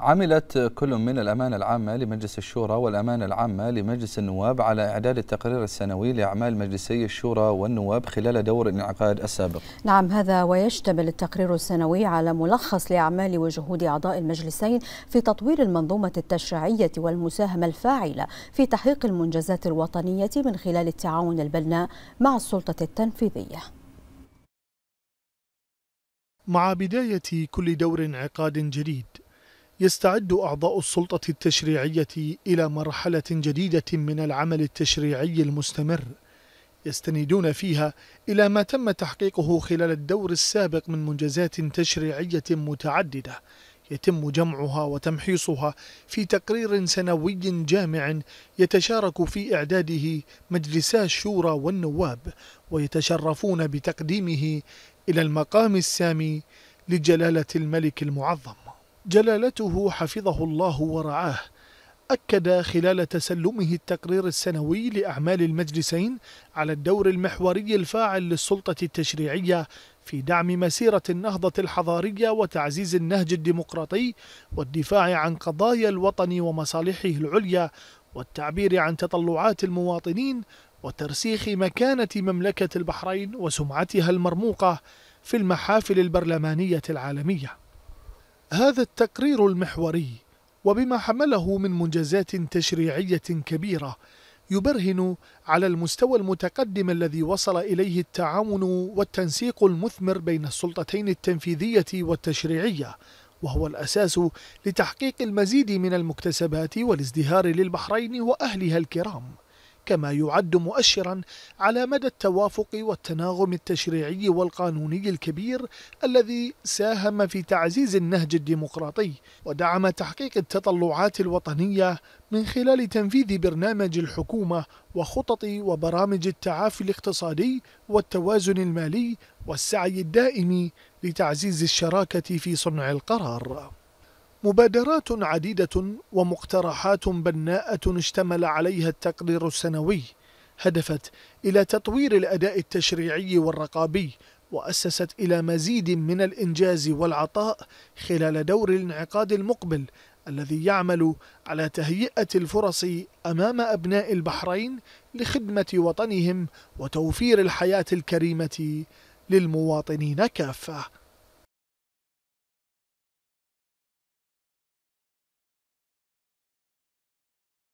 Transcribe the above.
عملت كل من الأمانة العامة لمجلس الشورى والأمانة العامة لمجلس النواب على إعداد التقرير السنوي لأعمال مجلسي الشورى والنواب خلال دور الانعقاد السابق نعم هذا ويشتمل التقرير السنوي على ملخص لأعمال وجهود أعضاء المجلسين في تطوير المنظومة التشريعية والمساهمة الفاعلة في تحقيق المنجزات الوطنية من خلال التعاون البناء مع السلطة التنفيذية مع بداية كل دور انعقاد جديد يستعد أعضاء السلطة التشريعية إلى مرحلة جديدة من العمل التشريعي المستمر يستندون فيها إلى ما تم تحقيقه خلال الدور السابق من منجزات تشريعية متعددة يتم جمعها وتمحيصها في تقرير سنوي جامع يتشارك في إعداده مجلسا الشورى والنواب ويتشرفون بتقديمه إلى المقام السامي لجلالة الملك المعظم جلالته حفظه الله ورعاه أكد خلال تسلمه التقرير السنوي لأعمال المجلسين على الدور المحوري الفاعل للسلطة التشريعية في دعم مسيرة النهضة الحضارية وتعزيز النهج الديمقراطي والدفاع عن قضايا الوطن ومصالحه العليا والتعبير عن تطلعات المواطنين وترسيخ مكانة مملكة البحرين وسمعتها المرموقة في المحافل البرلمانية العالمية هذا التقرير المحوري وبما حمله من منجزات تشريعية كبيرة يبرهن على المستوى المتقدم الذي وصل إليه التعاون والتنسيق المثمر بين السلطتين التنفيذية والتشريعية وهو الأساس لتحقيق المزيد من المكتسبات والازدهار للبحرين وأهلها الكرام كما يعد مؤشرا على مدى التوافق والتناغم التشريعي والقانوني الكبير الذي ساهم في تعزيز النهج الديمقراطي ودعم تحقيق التطلعات الوطنية من خلال تنفيذ برنامج الحكومة وخطط وبرامج التعافي الاقتصادي والتوازن المالي والسعي الدائم لتعزيز الشراكة في صنع القرار مبادرات عديدة ومقترحات بناءة اشتمل عليها التقرير السنوي هدفت إلى تطوير الأداء التشريعي والرقابي وأسست إلى مزيد من الإنجاز والعطاء خلال دور الانعقاد المقبل الذي يعمل على تهيئة الفرص أمام أبناء البحرين لخدمة وطنهم وتوفير الحياة الكريمة للمواطنين كافة